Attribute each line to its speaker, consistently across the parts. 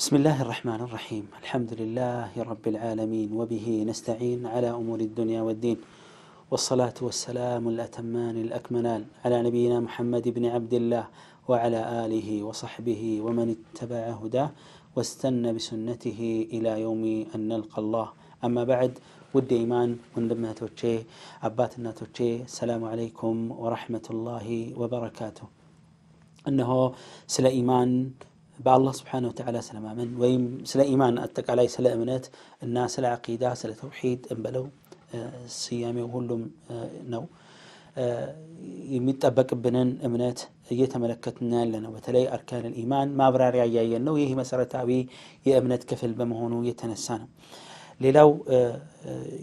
Speaker 1: بسم الله الرحمن الرحيم الحمد لله رب العالمين وبه نستعين على أمور الدنيا والدين والصلاة والسلام الأتمان الأكملان على نبينا محمد بن عبد الله وعلى آله وصحبه ومن اتبع هداه واستنى بسنته إلى يوم أن نلقى الله أما بعد إيمان توتشي أباتنا توتشي السلام عليكم ورحمة الله وبركاته أنه سلا إيمان በአላህ ስብሓን ወተዓላ ስለማመን ወይም ስለ ኢማን አጠቃላይ ስለ እምነት እና ስለ አቂዳ ስለ ተውሒድ እንበለው ስያሜው ሁሉም ነው የሚጠበቅብንን እምነት እየተመለከትን ያለ ነው። በተለይ አርካን ኢማን ማብራሪያ እያየን ነው። ይህ መሰረታዊ የእምነት ክፍል በመሆኑ የተነሳ ነው። ሌላው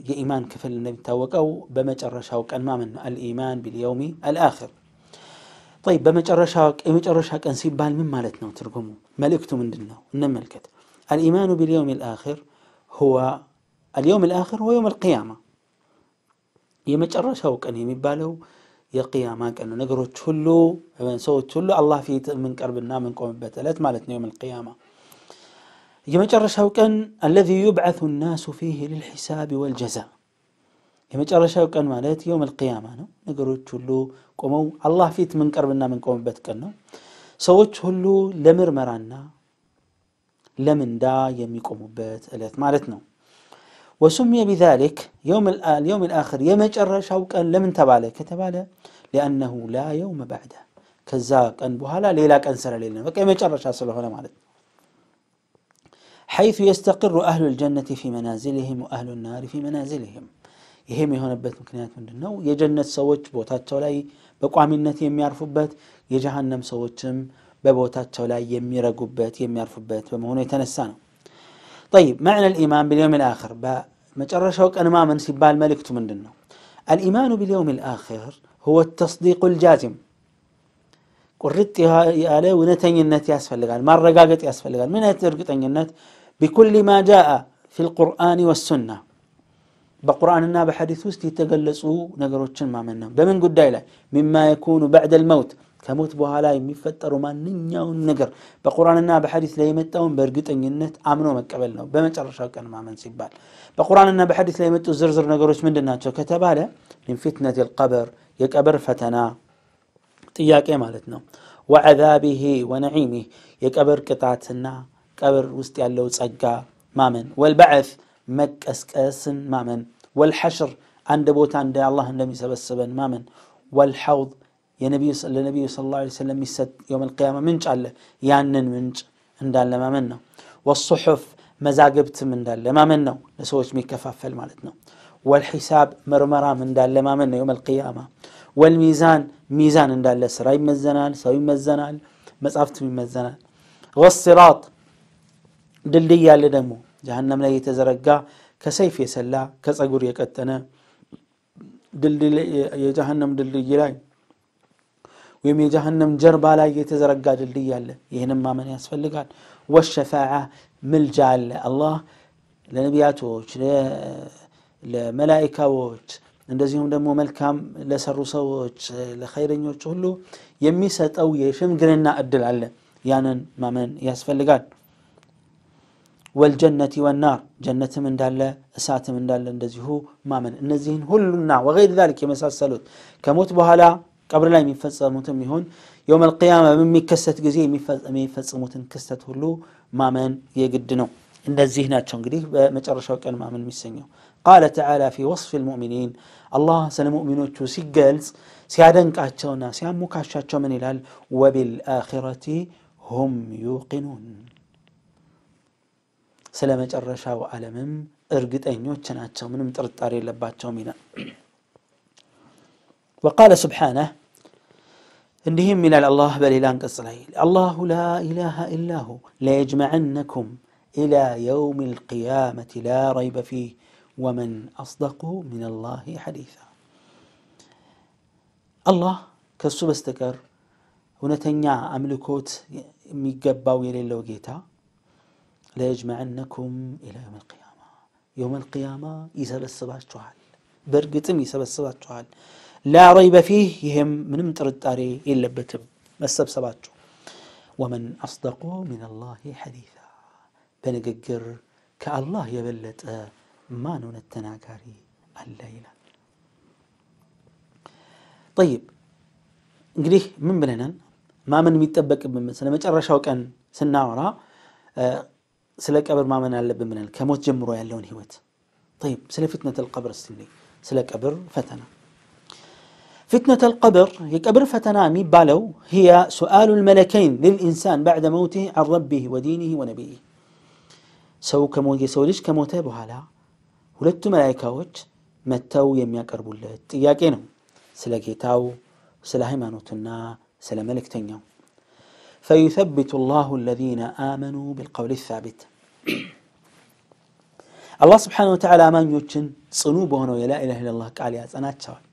Speaker 1: የኢማን ክፍል እንደሚታወቀው በመጨረሻው ቀን ማመን ነው። አልኢማን ቢልየውሚ አልአኽር طيب بمجرشا بمجرشا كان بال من مالتنا وترقمو ملكتو من دلنا ملكت الإيمان باليوم الآخر هو اليوم الآخر هو يوم القيامة يمجرشا كان يمبالو يا قيامة كأنه نقرو تشلو نسوي تشلو الله في من قربنا من قوم بتلات مالتنا يوم القيامة يمجرشا كان الذي يبعث الناس فيه للحساب والجزاء የመጨረሻው ቀን ማለት የውም አልቅያማ ነው። ነገሮች ሁሉ ቆመው አላህ ፊት ምንቀርብና ምንቆምበት ቀን ነው። ሰዎች ሁሉ ለምርመራና ለምንዳ የሚቆሙበት ዕለት ማለት ነው። ወሱሚየ ቢዛሊክ የውም ልአኽር የመጨረሻው ቀን ለምን ተባለ ከተባለ ሊአነሁ ላ የውመ ባዕደ ከዛ ቀን በኋላ ሌላ ቀን ስለሌለ ነው። በቃ የመጨረሻ ስለሆነ ማለት ነው። ሐይቱ የስተቅሩ አህሉ ልጀነቲ ፊ መናዝልህም ወአህሉ ናሪ ፊ መናዝልህም ይሄም የሆነበት ምክንያት ምንድን ነው? የጀነት ሰዎች ቦታቸው ላይ በቋሚነት የሚያርፉበት የጀሃነም ሰዎችም በቦታቸው ላይ የሚረጉበት የሚያርፉበት በመሆኑ የተነሳ ነው። ጠይብ መዕና ልኢማን ብልየውም ልአኽር በመጨረሻው ቀን ማመን ሲባል መልእክቱ ምንድን ነው? አልኢማኑ ብልየውም ልአኽር ሁወ ተስዲቁ ልጃዚም ቁርጥ ያለ እውነተኝነት ያስፈልጋል፣ ማረጋገጥ ያስፈልጋል። ምን አይነት እርግጠኝነት? ቢኩል ማ ጃአ ፊ ልቁርአን ወሱና በቁርአንና በሐዲስ ውስጥ የተገለጹ ነገሮችን ማመን ነው በምን ጉዳይ ላይ ሚማ የኩኑ ባዕደ ልመውት ከሞት በኋላ የሚፈጠሩ ማንኛውን ነገር በቁርአንና በሐዲስ ላይ የመጣውን በእርግጠኝነት አምኖ መቀበል ነው በመጨረሻው ቀን ማመን ሲባል በቁርአንና በሐዲስ ላይ የመጡ ዝርዝር ነገሮች ምንድን ናቸው ከተባለ ሚን ፊትነት ልቀበር የቀበር ፈተና ጥያቄ ማለት ነው ወዐዛቢሂ ወነዒሚህ የቀበር ቅጣትና ቀብር ውስጥ ያለው ጸጋ ማመን ወልበዐፍ مك مكاسكاس مامن والحشر عند بوت عند الله النبي سبسبا مامن والحوض يا نبي صلى الله عليه وسلم يوم القيامه منش على يانن منج عند الله مامن والصحف مزاجبت من دال لما منه لسويش ميكففل مالتنا والحساب مرمرة من دال لما منه يوم القيامة والميزان ميزان من دال سرائب مزنال سوي مزنال مسافت من مزنال والصراط دلدي يا لدمو ጀሀነም ላይ የተዘረጋ ከሰይፍ የሰላ ከፀጉር የቀጠነ የጀሀነም ድልድይ ላይ ወይም የጀሀነም ጀርባ ላይ የተዘረጋ ድልድይ አለ። ይህንም ማመን ያስፈልጋል። ወሸፋዓ ምልጃ አለ። አላህ ለነቢያቶች ለመላኢካዎች እንደዚሁም ደግሞ መልካም ለሰሩ ሰዎች ለኸይረኞች ሁሉ የሚሰጠው የሽምግልና እድል አለ። ያንን ማመን ያስፈልጋል። والجنة والنار جنة من دالة أسات من دالة اندزيهو ما من هل هلنا وغير ذلك يمسا السلوت كموت بهلا قبر لا يمفز متمهون يوم القيامة من مكست قزي يمفز يمفز متن كست هلو ما من يقدنو النزيهنا تشنقريه بمجر شوك ما من ميسنيو قال تعالى في وصف المؤمنين الله سلم مؤمنو تشو سيقلز سيادن كاتشونا سيامو كاتشونا من الال وبالآخرة هم يوقنون ስለ መጨረሻው ዓለምም እርግጠኞች ናቸው ምንም ጥርጣሬ የለባቸውም ይላል وقال سبحانه اندهم من الله بل بليلان قصلي الله لا إله إلا هو ليجمعنكم إلى يوم القيامة لا ريب فيه ومن أصدق من الله حديثا الله كسو بستكر تنيا أملكوت ميقباو يلي لو جيتا ليجمعنكم إلى يوم القيامة يوم القيامة يسبب السبعة جوال برقتم يسبب السبعة جوال لا ريب فيه يهم من امترد تاري إلا بتم مسب سبعة ومن أصدق من الله حديثا بنققر كالله يبلت ما نون التناكاري الليلة طيب قريه من بلنا ما من يتبك بمن سنة ما كان سنة وراء سلا قبر ما من اللب من بمنال كموت جمرو يالون هيوت طيب سلا فتنة القبر استني سلا قبر فتنة فتنة القبر هي قبر فتنة مي بالو هي سؤال الملكين للإنسان بعد موته عن ربه ودينه ونبيه سو كموت سو ليش كموت بهالا ولدت ملايكا وج متو يميا كربولت يا كينو سلا كيتاو سلا هيمانوتنا سلا ملك تنيو فيثبت الله الذين آمنوا بالقول الثابت الله سبحانه አላህ ስብሓን ወተዓላ አማኞችን لا إله إلا الله ቃል ያጸናቸዋል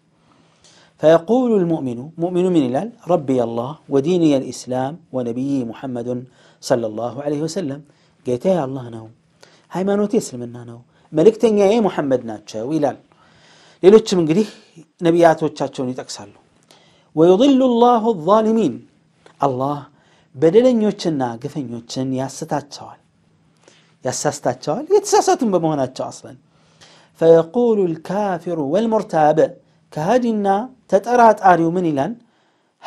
Speaker 1: فيقول المؤمن مؤمن من الال ربي الله وديني الإسلام ونبيي محمد صلى الله عليه وسلم قيت يا الله نو هاي ما نوتي سلمنا نو تنيا يا محمد ناتشو إلال ሌሎችም እንግዲህ ነቢያቶቻቸውን ይጠቅሳሉ ويضل الله الظالمين الله በደለኞችና ግፈኞችን ያስታቸዋል ያሳስታቸዋል የተሳሳቱን በመሆናቸው አስለን ፈየቁሉ ልካፊሩ ወልሙርታብ ከሃዲና ተጠራጣሪው ምን ይላል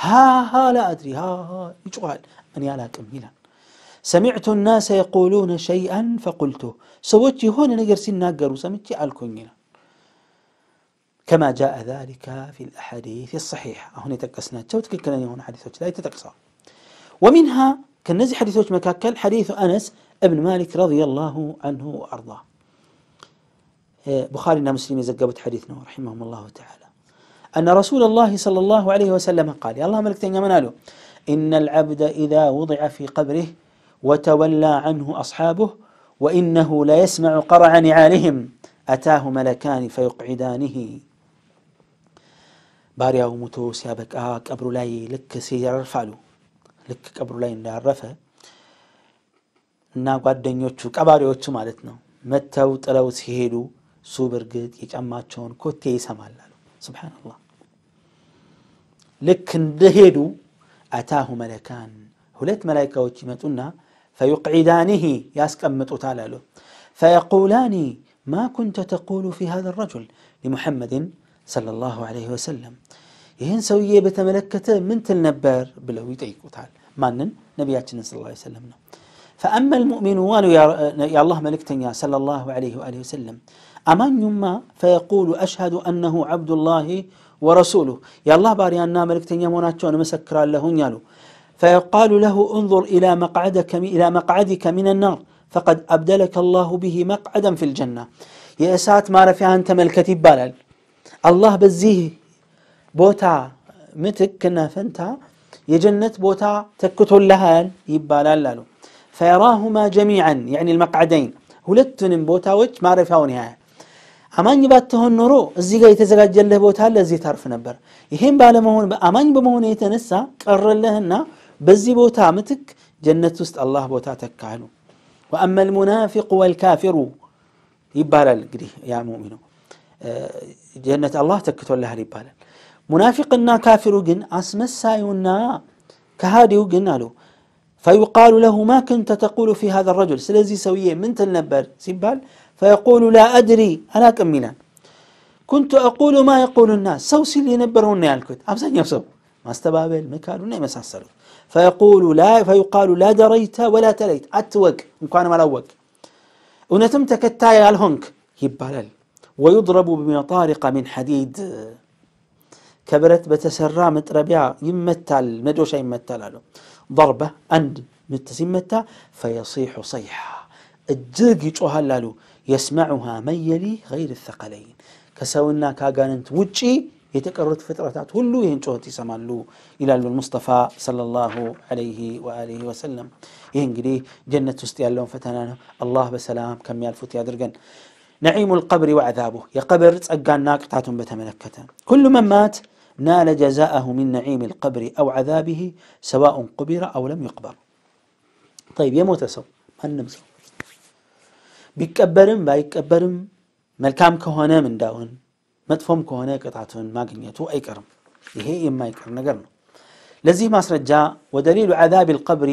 Speaker 1: ሃሃ ላአድሪ ሃሃ ይጮኋል እኔ አላቅም ይላል ሰሚዕቱ ናሰ የቁሉነ ሸይአን ፈቁልቱ ሰዎች የሆነ ነገር ሲናገሩ ሰምቼ አልኩኝ ይላል كما جاء ذلك في الأحاديث الصحيحة هنا تكسنا توتك كلنا هنا حديث لا يتكسر ومنها حديث وجه مكاكل حديث أنس ابن مالك رضي الله عنه وأرضاه آه، بخاري مسلم يزقبت حديثنا رحمهم الله تعالى أن رسول الله صلى الله عليه وسلم قال يا الله ملك يا منالو إن العبد إذا وضع في قبره وتولى عنه أصحابه وإنه لا يسمع قرع نعالهم أتاه ملكان فيقعدانه باريا وموتو سيابك آك أبرو لاي لك الفالو ልክ ቀብሩ ላይ እንዳረፈ እና ጓደኞቹ ቀባሪዎቹ ማለት ነው መተው ጥለው ሲሄዱ እሱ በእርግጥ የጫማቸውን ኮቴ ይሰማል አሉ። ሱብሓነላህ። ልክ እንደሄዱ አታሁ መለካን ሁለት መላይካዎች ይመጡና ፈዩቅዒዳኒህ ያስቀምጡታል አሉ። ፈየቁላኒ ማ ኩንተ ተቁሉ ፊ ሃዛ ረጁል ሊሙሐመድን ሰለላሁ ዐለይሂ ወሰለም ይህን ሰውዬ من ምን ትል ነበር ብለው ይጠይቁታል ማንን ነቢያችንን ስለ ላ ሰለም ነው فأما المؤمنون الله ملك تنيا صلى الله عليه وآله وسلم أمان يما فيقول أشهد أنه عبد الله ورسوله يا الله باري أنا ملك مونات مناتشون مسكرا له يالو فيقال له انظر إلى مقعدك إلى مقعدك من النار فقد أبدلك الله به مقعدا في الجنة يا إسات ما رفع أنت ملك تبالل الله بزيه بوتا متك كنا فنتا يجنت بوتا تكتو لهال يبالا لالو فيراهما جميعا يعني المقعدين هلتن بوتا وش ما رفعونها أمان يباتهن نرو الزيغا يتزغى جله بوتا لازي تعرف نبر يهين بالمهون أمان بمهون يتنسى قرر لهن بزي بوتا متك جنة است الله بوتا تكالو وأما المنافق والكافر يبالا يا مؤمنو جنة الله تكتو لهال يبالا كافر جن أسم السايونا كهادي ግን አሉ فيقال له ما كنت تقول في هذا الرجل سلزي سوية من تلنبر سيبال فيقول لا أدري أنا كمينا كنت أقول ما يقول الناس سوسي اللي ينبرون يالكت أبسن يفسو ما استبابل مكالو نعم ساسلو فيقول لا فيقال لا دريت ولا تليت أتوك مكان ملوك ونتم تكتاي الهنك يبالل ويضرب بمطارق من حديد كبرت بتسرى متربيا يمتال مدوشا يمتال له ضربة عند متسم فيصيح صيحة الجيج يجوها لالو يسمعها من يلي غير الثقلين كسونا انت وجي يتكررت فترات هلو ينجوه تسمالو إلى المصطفى صلى الله عليه وآله وسلم ينجري جنة تستيال لهم فتنانه الله بسلام كم يالفوت يا نعيم القبر وعذابه يا قبر تسقى الناك بتملكته كل من مات نال جزاءه من نعيم القبر أو عذابه سواء قبر أو لم يقبر طيب يموت سو أنم سو بيكبرم بايكبرم ملكام كهونا من داون مدفوم كهونا قطعتهن ما قنيتو أي كرم هي ما يكرم نقرم لزي ما جاء ودليل عذاب القبر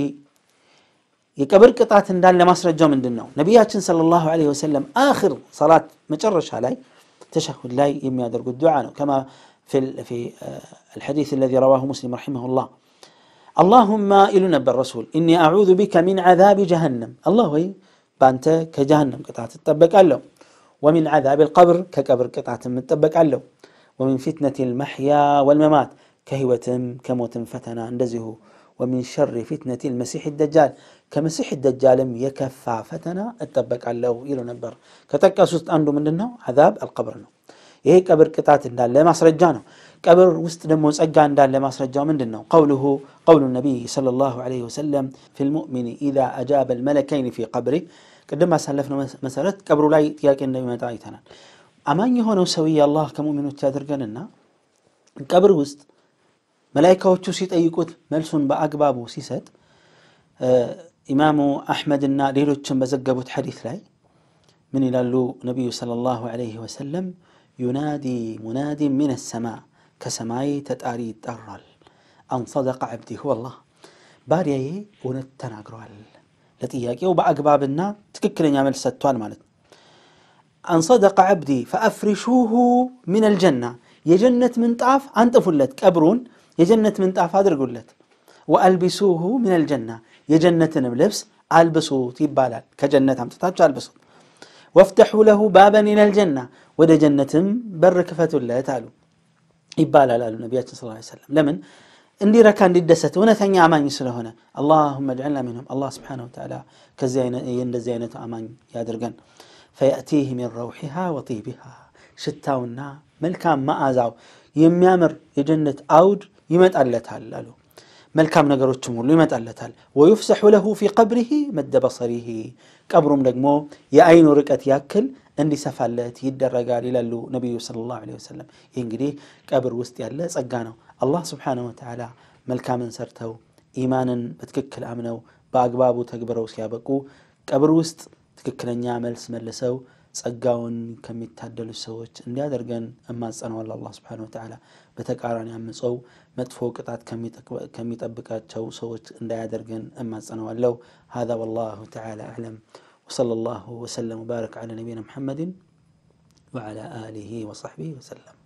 Speaker 1: يكبر قطعة دال لماسر جاء من دنو نبياتن صلى الله عليه وسلم آخر صلاة مجرش علي تشهد لاي يمي أدرق الدعاء كما في في آه، الحديث الذي رواه مسلم رحمه الله اللهم إلنا بالرسول إني أعوذ بك من عذاب جهنم الله أي بانت كجهنم قطعة تطبق له ومن عذاب القبر كقبر قطعة متطبق له ومن فتنة المحيا والممات كهوتم كموتم فتنا اندزه ومن شر فتنة المسيح الدجال كمسيح الدجال يكفى فتنا اتطبق له إلو نبر أسوست أندو من عذاب القبر نو ይሄ ቀብር ቅጣት እንዳለ ማስረጃ ነው ቀብር ውስጥ ደግሞ ጸጋ እንዳለ ማስረጃው ምንድን ነው ቀውልሁ ቀውሉ ነቢይ صለ ላሁ ለ ወሰለም ፊ ልሙእሚን ኢዛ አጃበ ልመለከይን ፊ ቀብሪ ቅድም ባሳለፍነው መሰረት ቀብሩ ላይ ጥያቄ እንደሚመጣ አይተናል አማኝ የሆነው ሰውዬ አላህ ከሙእሚኖች ያድርገንና ቀብር ውስጥ መላይካዎቹ ሲጠይቁት መልሱን በአግባቡ ሲሰጥ ኢማሙ አሕመድና ሌሎችን በዘገቡት ሐዲት ላይ ምን ይላሉ ነቢዩ ሰለላሁ ዐለይሂ ወሰለም ينادي مناد من السماء كسماي تتاري تطرل ان صدق عبدي هو الله باريي ونت تناغروال لطياقي وباغبابنا تككلني عمل ستوال مالت ان صدق عبدي فافرشوه من الجنه يا جنه من منطاف انطفلت قبرون يا جنه من منطاف لت والبسوه من الجنه يا جنه لبس البسوت يبالال كجنه امتتاج البسوت وافتحوا له بابا إلى الجنة ود جنة بر كفة الله تعالوا إبالا لألو نبي صلى الله عليه وسلم لمن اندي ركان دي دسات ونا ثاني أمان يسره هنا اللهم اجعلنا منهم الله سبحانه وتعالى كزينة يند زينة أمان يا درقان فيأتيه من روحها وطيبها شتاونا ملكا ما أزعو يميامر يجنة أود يمت ألتها لألو መልካም ነገሮችም ሁሉ ይመጣለታል ወዩፍሰሑ ለሁ ፊ ቀብሪሂ መደ በሰሪሂ ቀብሩም ደግሞ የአይኑ ርቀት ያክል እንዲሰፋለት ይደረጋል ይላሉ ነቢዩ ሰለላሁ ዐለይሂ ወሰለም ይህ እንግዲህ ቀብር ውስጥ ያለ ጸጋ ነው አላህ ስብሓነሁ ወተዓላ መልካምን ሰርተው ኢማንን በትክክል አምነው በአግባቡ ተግብረው ሲያበቁ ቀብር ውስጥ ትክክለኛ መልስ መልሰው ጸጋውን ከሚታደሉ ሰዎች እንዲያደርገን እማጸነዋል። አላህ ስብሓነሁ ወተዓላ በተቃራኒ አምፀው መጥፎ ቅጣት ከሚጠብቃቸው ሰዎች እንዳያደርገን እማጸነዋለሁ። ሀዛ ወላሁ ተዓላ አዕለም ወሰለ ላሁ ወሰለም ወባረክ ዓላ ነቢና ሙሐመድን ወዓላ አሊሂ ወሰሕቢህ ወሰለም።